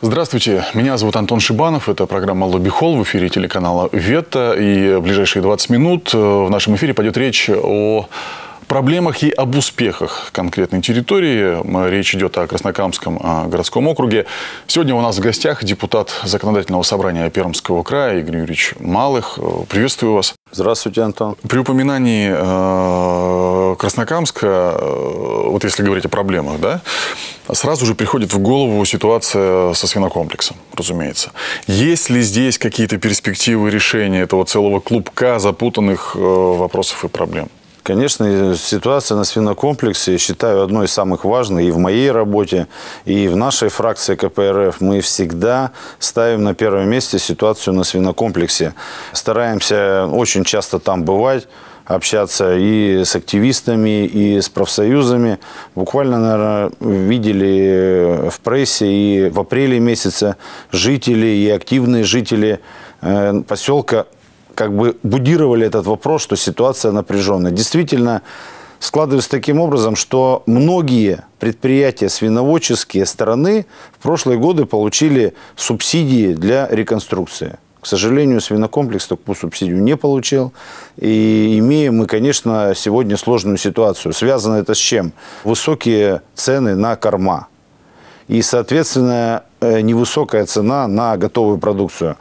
Здравствуйте, меня зовут Антон Шибанов, это программа «Лобби Холл» в эфире телеканала «Вета». И в ближайшие 20 минут э, в нашем эфире пойдет речь о проблемах и об успехах конкретной территории. Речь идет о Краснокамском городском округе. Сегодня у нас в гостях депутат Законодательного собрания Пермского края Игорь Юрьевич Малых. Э, приветствую вас. Здравствуйте, Антон. При упоминании э, Краснокамска, э, вот если говорить о проблемах, да, сразу же приходит в голову ситуация со свинокомплексом, разумеется. Есть ли здесь какие-то перспективы решения этого целого клубка запутанных вопросов и проблем? Конечно, ситуация на свинокомплексе, я считаю, одной из самых важных и в моей работе, и в нашей фракции КПРФ. Мы всегда ставим на первое место ситуацию на свинокомплексе. Стараемся очень часто там бывать общаться и с активистами, и с профсоюзами. Буквально, наверное, видели в прессе и в апреле месяце жители и активные жители э, поселка как бы будировали этот вопрос, что ситуация напряженная. Действительно, складывается таким образом, что многие предприятия свиноводческие стороны в прошлые годы получили субсидии для реконструкции. К сожалению, свинокомплекс такую субсидию не получил. И имеем мы, конечно, сегодня сложную ситуацию. Связано это с чем? Высокие цены на корма. И, соответственно, э, невысокая цена на готовую продукцию.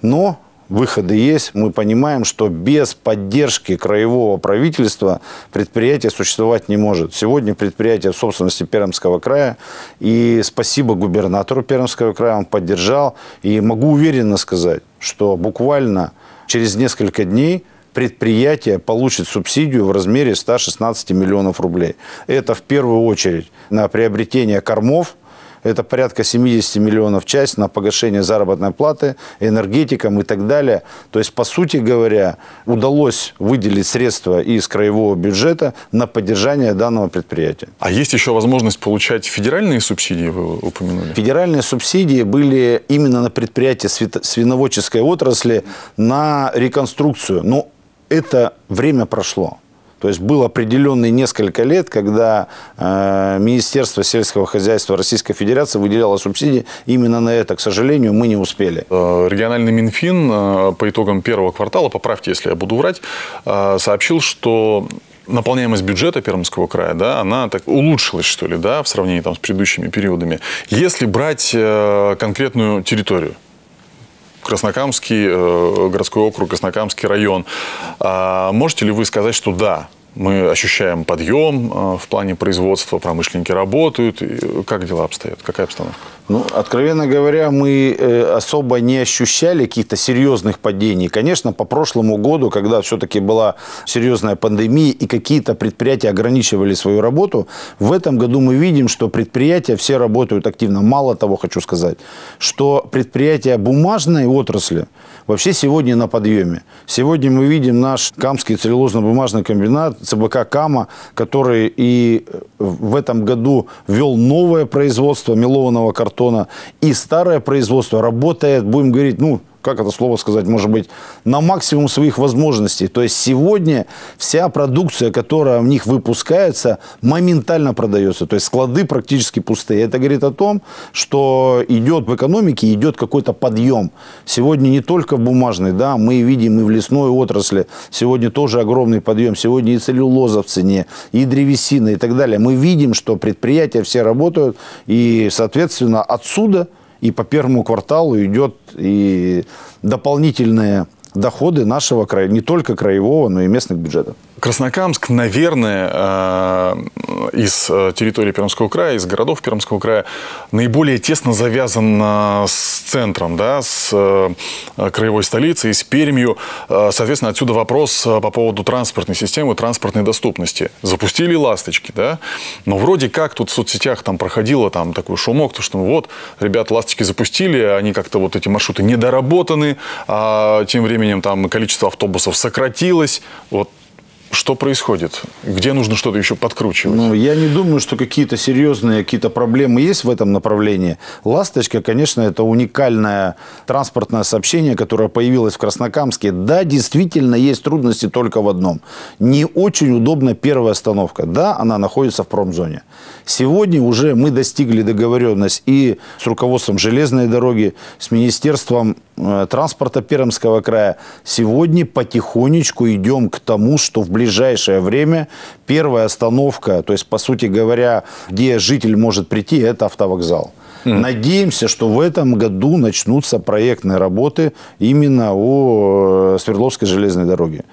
Но выходы есть. Мы понимаем, что без поддержки краевого правительства предприятие существовать не может. Сегодня предприятие в собственности Пермского края. И спасибо губернатору Пермского края, он поддержал. И могу уверенно сказать, что буквально через несколько дней предприятие получит субсидию в размере 116 миллионов рублей. Это в первую очередь на приобретение кормов это порядка 70 миллионов часть на погашение заработной платы, энергетикам и так далее. То есть, по сути говоря, удалось выделить средства из краевого бюджета на поддержание данного предприятия. А есть еще возможность получать федеральные субсидии, вы упомянули? Федеральные субсидии были именно на предприятии свиноводческой отрасли на реконструкцию. Но это время прошло. То есть был определенный несколько лет, когда э, Министерство сельского хозяйства Российской Федерации выделяло субсидии. Именно на это, к сожалению, мы не успели. Э, региональный Минфин э, по итогам первого квартала, поправьте, если я буду врать, э, сообщил, что наполняемость бюджета Пермского края, да, она так улучшилась, что ли, да, в сравнении там, с предыдущими периодами. Если брать конкретную территорию, Краснокамский э, городской округ, Краснокамский район. А можете ли вы сказать, что да, мы ощущаем подъем э, в плане производства, промышленники работают. Как дела обстоят? Какая обстановка? Ну, откровенно говоря, мы э, особо не ощущали каких-то серьезных падений. Конечно, по прошлому году, когда все-таки была серьезная пандемия и какие-то предприятия ограничивали свою работу, в этом году мы видим, что предприятия все работают активно. Мало того, хочу сказать, что предприятия бумажной отрасли, вообще сегодня на подъеме. Сегодня мы видим наш Камский целлюлозно-бумажный комбинат, ЦБК «Кама», который и в этом году ввел новое производство мелованного картона, и старое производство работает, будем говорить, ну, как это слово сказать, может быть, на максимум своих возможностей. То есть сегодня вся продукция, которая в них выпускается, моментально продается. То есть склады практически пустые. Это говорит о том, что идет в экономике, идет какой-то подъем. Сегодня не только в бумажной, да, мы видим и в лесной отрасли. Сегодня тоже огромный подъем. Сегодня и целлюлоза в цене, и древесина, и так далее. Мы видим, что предприятия все работают, и, соответственно, отсюда – и по первому кварталу идет и дополнительные доходы нашего края, не только краевого, но и местных бюджетов. Краснокамск, наверное, э, из э, территории Пермского края, из городов Пермского края, наиболее тесно завязан с центром, да, с э, краевой столицей, с Пермью. Соответственно, отсюда вопрос по поводу транспортной системы, транспортной доступности. Запустили ласточки, да, но вроде как тут в соцсетях там проходило там такой шумок, то что вот, ребят, ласточки запустили, они как-то вот эти маршруты недоработаны, а тем временем там количество автобусов сократилось. Вот что происходит? Где нужно что-то еще подкручивать? Ну, я не думаю, что какие-то серьезные какие-то проблемы есть в этом направлении. «Ласточка», конечно, это уникальное транспортное сообщение, которое появилось в Краснокамске. Да, действительно, есть трудности только в одном. Не очень удобна первая остановка. Да, она находится в промзоне. Сегодня уже мы достигли договоренность и с руководством железной дороги, с Министерством Э, транспорта Пермского края, сегодня потихонечку идем к тому, что в ближайшее время первая остановка, то есть, по сути говоря, где житель может прийти, это автовокзал. Надеемся, что в этом году начнутся проектные работы именно у э, Свердловской железной дороги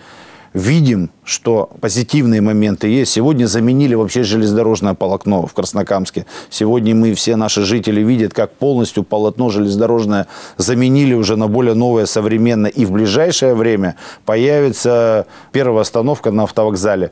видим, что позитивные моменты есть. Сегодня заменили вообще железнодорожное полотно в Краснокамске. Сегодня мы, все наши жители, видят, как полностью полотно железнодорожное заменили уже на более новое, современное. И в ближайшее время появится первая остановка на автовокзале.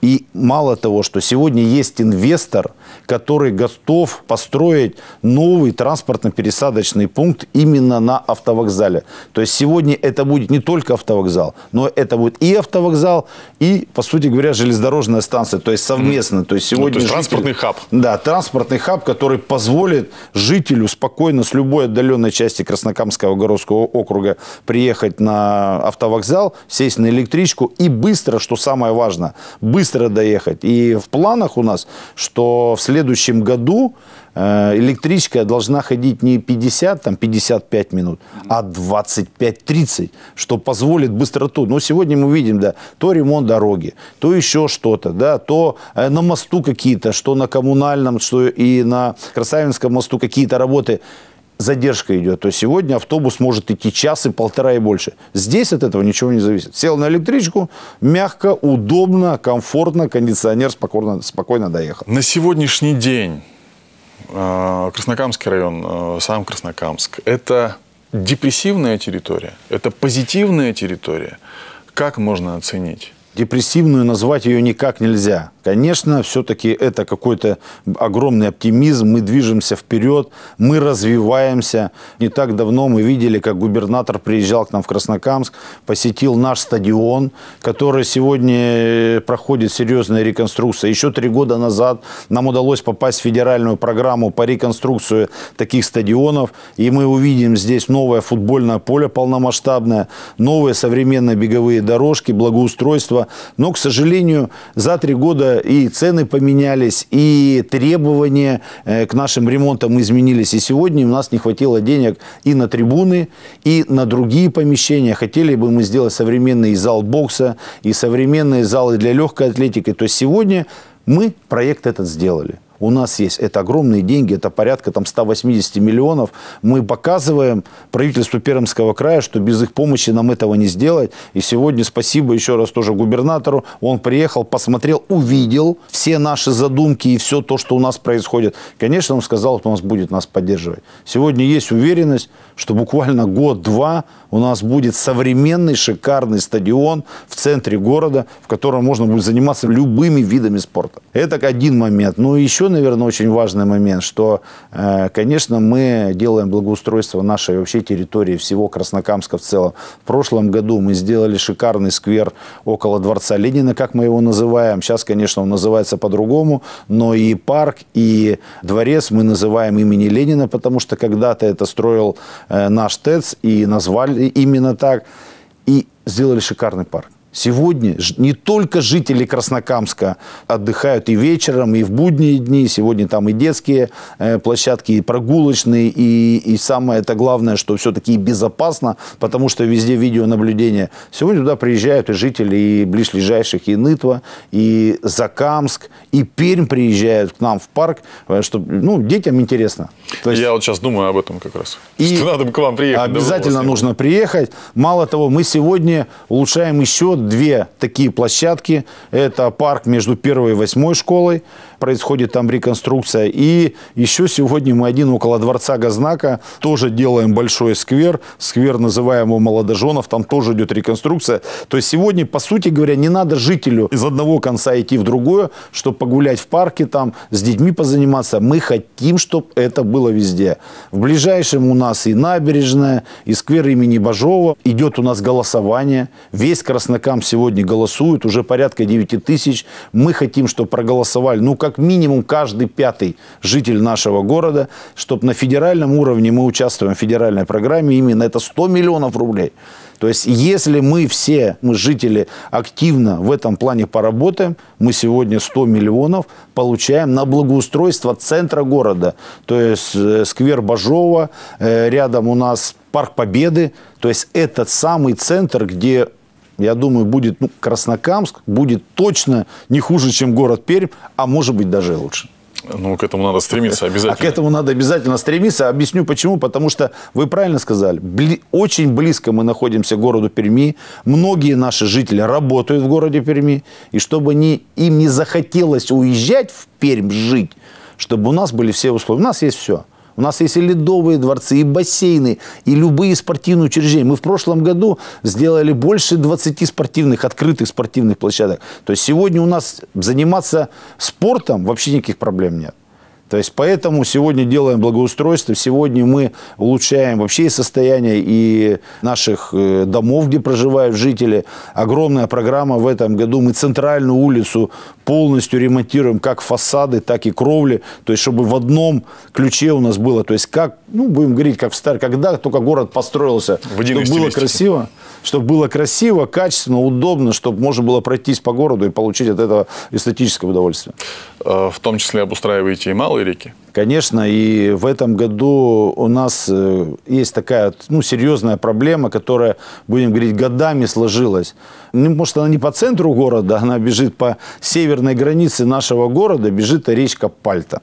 И мало того, что сегодня есть инвестор – который готов построить новый транспортно-пересадочный пункт именно на автовокзале. То есть сегодня это будет не только автовокзал, но это будет и автовокзал, и, по сути говоря, железнодорожная станция. То есть совместно. То есть сегодня ну, то есть житель, транспортный хаб. Да, транспортный хаб, который позволит жителю спокойно с любой отдаленной части Краснокамского городского округа приехать на автовокзал, сесть на электричку и быстро, что самое важное, быстро доехать. И в планах у нас, что в следующем следующем году э, электричка должна ходить не 50, там 55 минут, а 25-30, что позволит быстроту. Но сегодня мы видим, да, то ремонт дороги, то еще что-то, да, то э, на мосту какие-то, что на коммунальном, что и на Красавинском мосту какие-то работы – задержка идет, то сегодня автобус может идти час и полтора и больше. Здесь от этого ничего не зависит. Сел на электричку, мягко, удобно, комфортно, кондиционер спокойно, спокойно доехал. На сегодняшний день э, Краснокамский район, э, сам Краснокамск, это депрессивная территория, это позитивная территория. Как можно оценить? Депрессивную назвать ее никак нельзя. Конечно, все-таки это какой-то огромный оптимизм, мы движемся вперед, мы развиваемся. Не так давно мы видели, как губернатор приезжал к нам в Краснокамск, посетил наш стадион, который сегодня э, проходит серьезная реконструкция. Еще три года назад нам удалось попасть в федеральную программу по реконструкции таких стадионов, и мы увидим здесь новое футбольное поле полномасштабное, новые современные беговые дорожки, благоустройство. Но, к сожалению, за три года и цены поменялись, и требования э, к нашим ремонтам изменились. И сегодня у нас не хватило денег и на трибуны, и на другие помещения. Хотели бы мы сделать современный зал бокса, и современные залы для легкой атлетики. То есть сегодня мы проект этот сделали у нас есть. Это огромные деньги, это порядка там, 180 миллионов. Мы показываем правительству Пермского края, что без их помощи нам этого не сделать. И сегодня спасибо еще раз тоже губернатору. Он приехал, посмотрел, увидел все наши задумки и все то, что у нас происходит. Конечно, он сказал, что он нас будет нас поддерживать. Сегодня есть уверенность, что буквально год-два у нас будет современный шикарный стадион в центре города, в котором можно будет заниматься любыми видами спорта. Это один момент. Но ну еще еще, наверное, очень важный момент, что, э, конечно, мы делаем благоустройство нашей вообще территории, всего Краснокамска в целом. В прошлом году мы сделали шикарный сквер около Дворца Ленина, как мы его называем. Сейчас, конечно, он называется по-другому, но и парк, и дворец мы называем имени Ленина, потому что когда-то это строил э, наш ТЭЦ и назвали именно так. И сделали шикарный парк. Сегодня не только жители Краснокамска отдыхают и вечером, и в будние дни. Сегодня там и детские э, площадки, и прогулочные, и, и самое это главное, что все-таки безопасно, потому что везде видеонаблюдение. Сегодня туда приезжают и жители и ближайших, и Нытва, и Закамск, и Пермь приезжают к нам в парк, э, чтобы, ну, детям интересно. То есть... Я вот сейчас думаю об этом как раз. И что надо к вам приехать. Обязательно нужно приехать. Мало того, мы сегодня улучшаем еще две такие площадки. Это парк между первой и восьмой школой. Происходит там реконструкция. И еще сегодня мы один около дворца Газнака тоже делаем большой сквер. Сквер, называемый Молодоженов. Там тоже идет реконструкция. То есть сегодня, по сути говоря, не надо жителю из одного конца идти в другое, чтобы погулять в парке там, с детьми позаниматься. Мы хотим, чтобы это было везде. В ближайшем у нас и набережная, и сквер имени Бажова. Идет у нас голосование. Весь Краснокам там сегодня голосуют, уже порядка 9 тысяч. Мы хотим, чтобы проголосовали, ну, как минимум, каждый пятый житель нашего города, чтобы на федеральном уровне мы участвуем в федеральной программе, именно это 100 миллионов рублей. То есть, если мы все, мы жители, активно в этом плане поработаем, мы сегодня 100 миллионов получаем на благоустройство центра города. То есть, э, сквер Бажова, э, рядом у нас Парк Победы. То есть, этот самый центр, где я думаю, будет ну, Краснокамск, будет точно не хуже, чем город Пермь, а может быть даже лучше. Ну, к этому надо стремиться обязательно. А к этому надо обязательно стремиться. Объясню почему. Потому что вы правильно сказали. Бли... Очень близко мы находимся к городу Перми. Многие наши жители работают в городе Перми. И чтобы не... им не захотелось уезжать в Пермь жить, чтобы у нас были все условия. У нас есть все. У нас есть и ледовые дворцы, и бассейны, и любые спортивные учреждения. Мы в прошлом году сделали больше 20 спортивных, открытых спортивных площадок. То есть сегодня у нас заниматься спортом вообще никаких проблем нет. То есть поэтому сегодня делаем благоустройство, сегодня мы улучшаем вообще и состояние и наших э, домов, где проживают жители. Огромная программа в этом году. Мы центральную улицу полностью ремонтируем как фасады, так и кровли, то есть чтобы в одном ключе у нас было, то есть как, ну, будем говорить, как в стар, когда только город построился, в чтобы было красиво, чтобы было красиво, качественно, удобно, чтобы можно было пройтись по городу и получить от этого эстетическое удовольствие. Э, в том числе обустраиваете и малые реки? Конечно, и в этом году у нас э, есть такая ну, серьезная проблема, которая, будем говорить, годами сложилась. Ну, может, она не по центру города, она бежит по северной границе нашего города, бежит речка Пальта.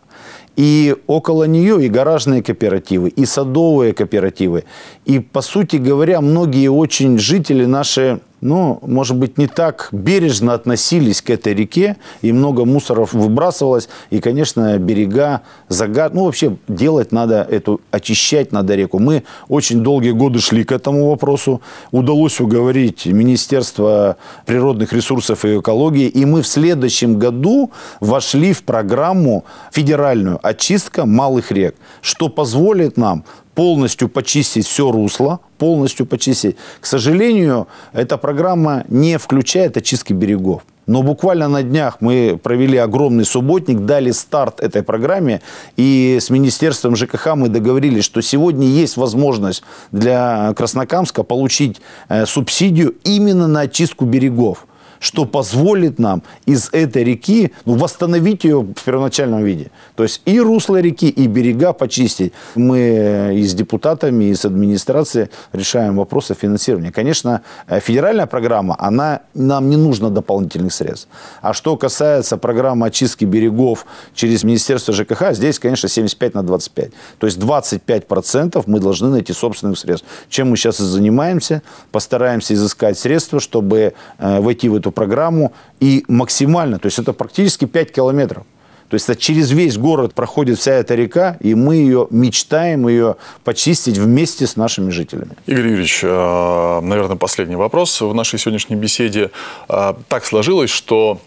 И около нее и гаражные кооперативы, и садовые кооперативы. И, по сути говоря, многие очень жители наши ну, может быть, не так бережно относились к этой реке, и много мусоров выбрасывалось, и, конечно, берега, загад, ну, вообще делать надо эту, очищать надо реку. Мы очень долгие годы шли к этому вопросу, удалось уговорить Министерство природных ресурсов и экологии, и мы в следующем году вошли в программу федеральную «Очистка малых рек», что позволит нам полностью почистить все русло, полностью почистить. К сожалению, эта программа не включает очистки берегов. Но буквально на днях мы провели огромный субботник, дали старт этой программе. И с Министерством ЖКХ мы договорились, что сегодня есть возможность для Краснокамска получить э, субсидию именно на очистку берегов что позволит нам из этой реки ну, восстановить ее в первоначальном виде. То есть и русло реки, и берега почистить. Мы э, и с депутатами, и с администрацией решаем вопросы финансирования. Конечно, э, федеральная программа, она нам не нужна дополнительных средств. А что касается программы очистки берегов через Министерство ЖКХ, здесь, конечно, 75 на 25. То есть 25% мы должны найти собственных средств. Чем мы сейчас и занимаемся. Постараемся изыскать средства, чтобы э, войти в эту программу и максимально, то есть это практически 5 километров. То есть это через весь город проходит вся эта река, и мы ее мечтаем ее почистить вместе с нашими жителями. Игорь Юрьевич, э, наверное, последний вопрос в нашей сегодняшней беседе. Э, так сложилось, что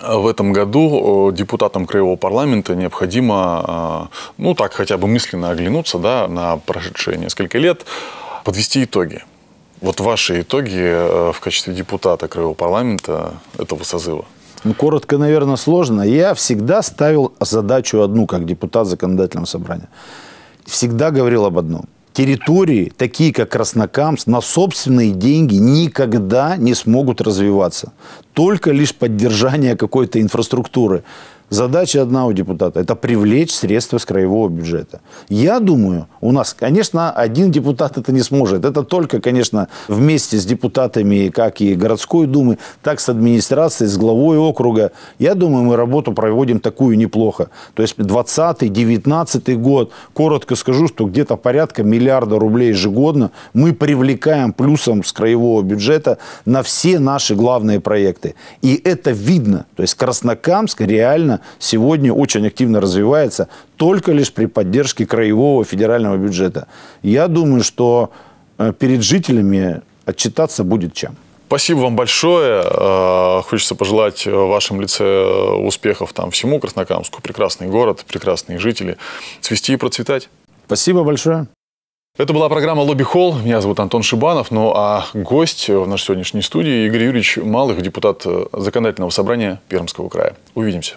э, в этом году депутатам краевого парламента необходимо, ну так хотя бы мысленно оглянуться да, на прошедшие несколько лет, подвести итоги вот ваши итоги э, в качестве депутата Краевого парламента этого созыва? Ну, коротко, наверное, сложно. Я всегда ставил задачу одну, как депутат законодательного собрания. Всегда говорил об одном. Территории, такие как Краснокамск, на собственные деньги никогда не смогут развиваться. Только лишь поддержание какой-то инфраструктуры. Задача одна у депутата – это привлечь средства с краевого бюджета. Я думаю, у нас, конечно, один депутат это не сможет. Это только, конечно, вместе с депутатами, как и городской думы, так с администрацией, с главой округа. Я думаю, мы работу проводим такую неплохо. То есть 20-19 год, коротко скажу, что где-то порядка миллиарда рублей ежегодно мы привлекаем плюсом с краевого бюджета на все наши главные проекты. И это видно. То есть Краснокамск реально сегодня очень активно развивается только лишь при поддержке краевого федерального бюджета. Я думаю, что э, перед жителями отчитаться будет чем. Спасибо вам большое. Э, хочется пожелать э, в вашем лице успехов там всему Краснокамску. Прекрасный город, прекрасные жители. Цвести и процветать. Спасибо большое. Это была программа «Лобби Холл». Меня зовут Антон Шибанов. Ну а гость в нашей сегодняшней студии Игорь Юрьевич Малых, депутат Законодательного собрания Пермского края. Увидимся.